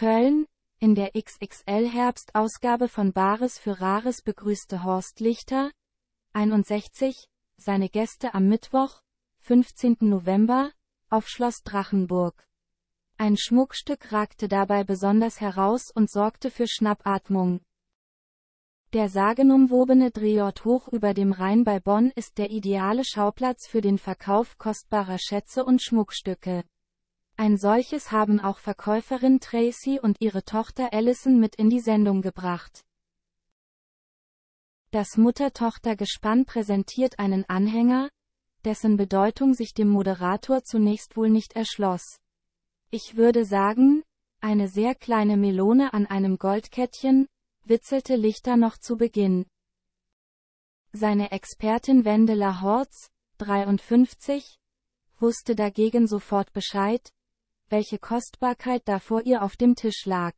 Köln, in der XXL-Herbstausgabe von Bares für Rares begrüßte Horst Lichter, 61, seine Gäste am Mittwoch, 15. November, auf Schloss Drachenburg. Ein Schmuckstück ragte dabei besonders heraus und sorgte für Schnappatmung. Der sagenumwobene Drehort hoch über dem Rhein bei Bonn ist der ideale Schauplatz für den Verkauf kostbarer Schätze und Schmuckstücke. Ein solches haben auch Verkäuferin Tracy und ihre Tochter Allison mit in die Sendung gebracht. Das Mutter-Tochter-Gespann präsentiert einen Anhänger, dessen Bedeutung sich dem Moderator zunächst wohl nicht erschloss. Ich würde sagen, eine sehr kleine Melone an einem Goldkettchen, witzelte Lichter noch zu Beginn. Seine Expertin Wendela Horz, 53, wusste dagegen sofort Bescheid, welche Kostbarkeit da vor ihr auf dem Tisch lag.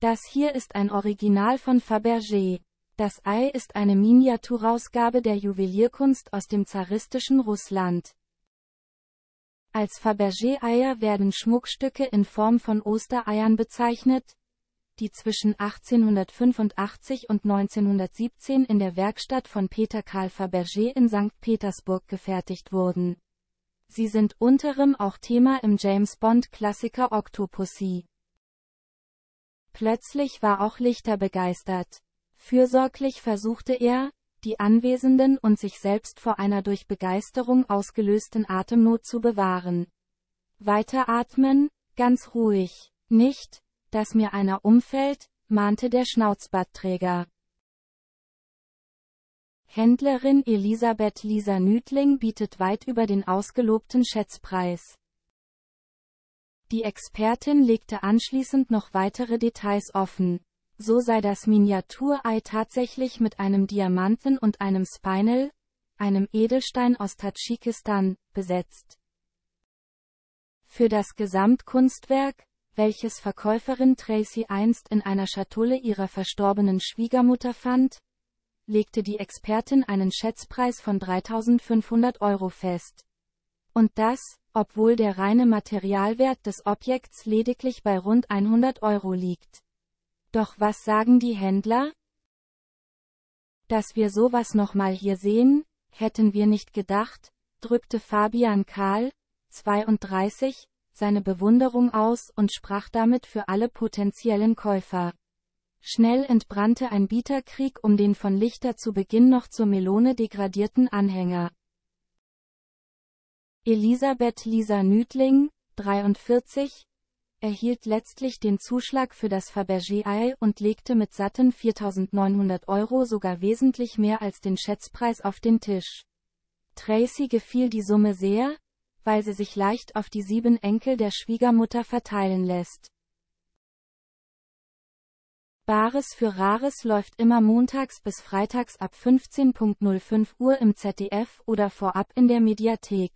Das hier ist ein Original von Fabergé. Das Ei ist eine Miniaturausgabe der Juwelierkunst aus dem zaristischen Russland. Als Fabergé-Eier werden Schmuckstücke in Form von Ostereiern bezeichnet, die zwischen 1885 und 1917 in der Werkstatt von Peter Karl Fabergé in St. Petersburg gefertigt wurden. Sie sind unterem auch Thema im James-Bond-Klassiker Octopussy. Plötzlich war auch Lichter begeistert. Fürsorglich versuchte er, die Anwesenden und sich selbst vor einer durch Begeisterung ausgelösten Atemnot zu bewahren. Weiter atmen, ganz ruhig, nicht, dass mir einer umfällt, mahnte der Schnauzbartträger. Händlerin Elisabeth Lisa Nüdling bietet weit über den ausgelobten Schätzpreis. Die Expertin legte anschließend noch weitere Details offen. So sei das Miniaturei tatsächlich mit einem Diamanten und einem Spinel, einem Edelstein aus Tadschikistan, besetzt. Für das Gesamtkunstwerk, welches Verkäuferin Tracy einst in einer Schatulle ihrer verstorbenen Schwiegermutter fand, legte die Expertin einen Schätzpreis von 3500 Euro fest. Und das, obwohl der reine Materialwert des Objekts lediglich bei rund 100 Euro liegt. Doch was sagen die Händler? Dass wir sowas nochmal hier sehen, hätten wir nicht gedacht, drückte Fabian Karl, 32, seine Bewunderung aus und sprach damit für alle potenziellen Käufer. Schnell entbrannte ein Bieterkrieg um den von Lichter zu Beginn noch zur Melone degradierten Anhänger. Elisabeth Lisa Nüdling, 43, erhielt letztlich den Zuschlag für das Fabergé-Ei und legte mit satten 4.900 Euro sogar wesentlich mehr als den Schätzpreis auf den Tisch. Tracy gefiel die Summe sehr, weil sie sich leicht auf die sieben Enkel der Schwiegermutter verteilen lässt. Bares für Rares läuft immer montags bis freitags ab 15.05 Uhr im ZDF oder vorab in der Mediathek.